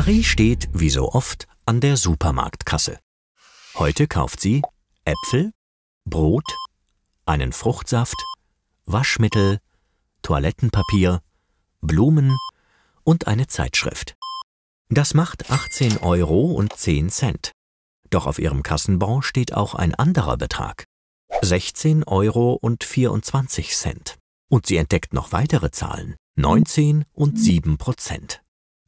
Marie steht, wie so oft, an der Supermarktkasse. Heute kauft sie Äpfel, Brot, einen Fruchtsaft, Waschmittel, Toilettenpapier, Blumen und eine Zeitschrift. Das macht 18,10 Euro. Doch auf ihrem Kassenbon steht auch ein anderer Betrag. 16,24 Euro. Und sie entdeckt noch weitere Zahlen, 19 und 7 Prozent.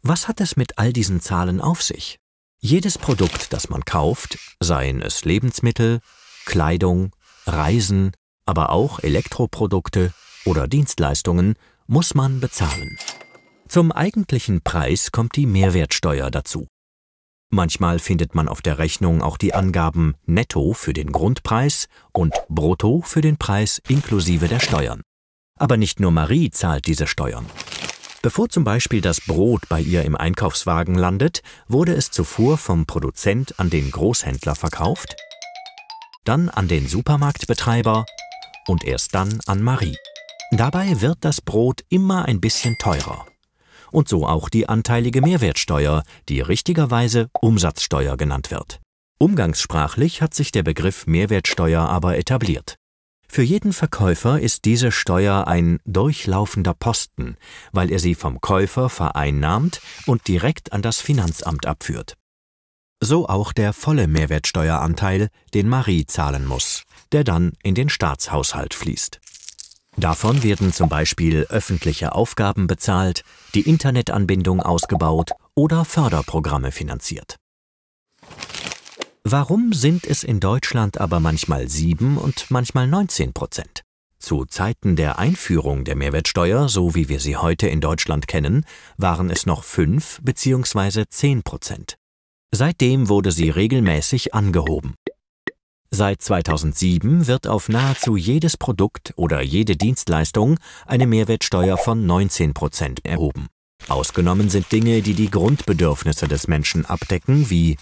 Was hat es mit all diesen Zahlen auf sich? Jedes Produkt, das man kauft, seien es Lebensmittel, Kleidung, Reisen, aber auch Elektroprodukte oder Dienstleistungen, muss man bezahlen. Zum eigentlichen Preis kommt die Mehrwertsteuer dazu. Manchmal findet man auf der Rechnung auch die Angaben Netto für den Grundpreis und Brutto für den Preis inklusive der Steuern. Aber nicht nur Marie zahlt diese Steuern. Bevor zum Beispiel das Brot bei ihr im Einkaufswagen landet, wurde es zuvor vom Produzent an den Großhändler verkauft, dann an den Supermarktbetreiber und erst dann an Marie. Dabei wird das Brot immer ein bisschen teurer. Und so auch die anteilige Mehrwertsteuer, die richtigerweise Umsatzsteuer genannt wird. Umgangssprachlich hat sich der Begriff Mehrwertsteuer aber etabliert. Für jeden Verkäufer ist diese Steuer ein durchlaufender Posten, weil er sie vom Käufer vereinnahmt und direkt an das Finanzamt abführt. So auch der volle Mehrwertsteueranteil, den Marie zahlen muss, der dann in den Staatshaushalt fließt. Davon werden zum Beispiel öffentliche Aufgaben bezahlt, die Internetanbindung ausgebaut oder Förderprogramme finanziert. Warum sind es in Deutschland aber manchmal 7 und manchmal 19 Prozent? Zu Zeiten der Einführung der Mehrwertsteuer, so wie wir sie heute in Deutschland kennen, waren es noch 5 bzw. 10 Prozent. Seitdem wurde sie regelmäßig angehoben. Seit 2007 wird auf nahezu jedes Produkt oder jede Dienstleistung eine Mehrwertsteuer von 19 Prozent erhoben. Ausgenommen sind Dinge, die die Grundbedürfnisse des Menschen abdecken, wie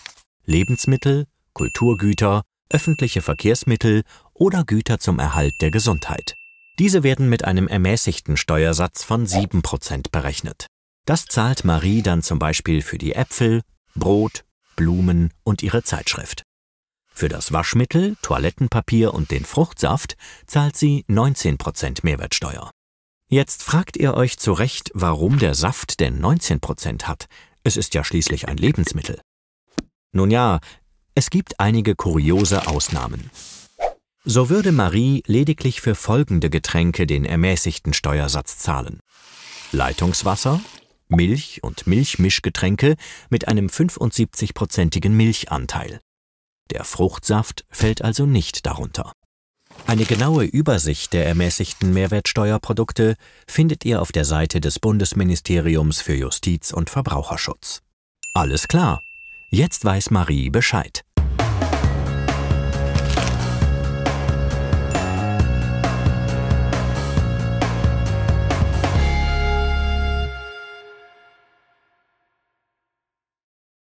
Lebensmittel, Kulturgüter, öffentliche Verkehrsmittel oder Güter zum Erhalt der Gesundheit. Diese werden mit einem ermäßigten Steuersatz von 7% berechnet. Das zahlt Marie dann zum Beispiel für die Äpfel, Brot, Blumen und ihre Zeitschrift. Für das Waschmittel, Toilettenpapier und den Fruchtsaft zahlt sie 19% Mehrwertsteuer. Jetzt fragt ihr euch zu Recht, warum der Saft denn 19% hat. Es ist ja schließlich ein Lebensmittel. Nun ja, es gibt einige kuriose Ausnahmen. So würde Marie lediglich für folgende Getränke den ermäßigten Steuersatz zahlen. Leitungswasser, Milch und Milchmischgetränke mit einem 75-prozentigen Milchanteil. Der Fruchtsaft fällt also nicht darunter. Eine genaue Übersicht der ermäßigten Mehrwertsteuerprodukte findet ihr auf der Seite des Bundesministeriums für Justiz und Verbraucherschutz. Alles klar, Jetzt weiß Marie Bescheid.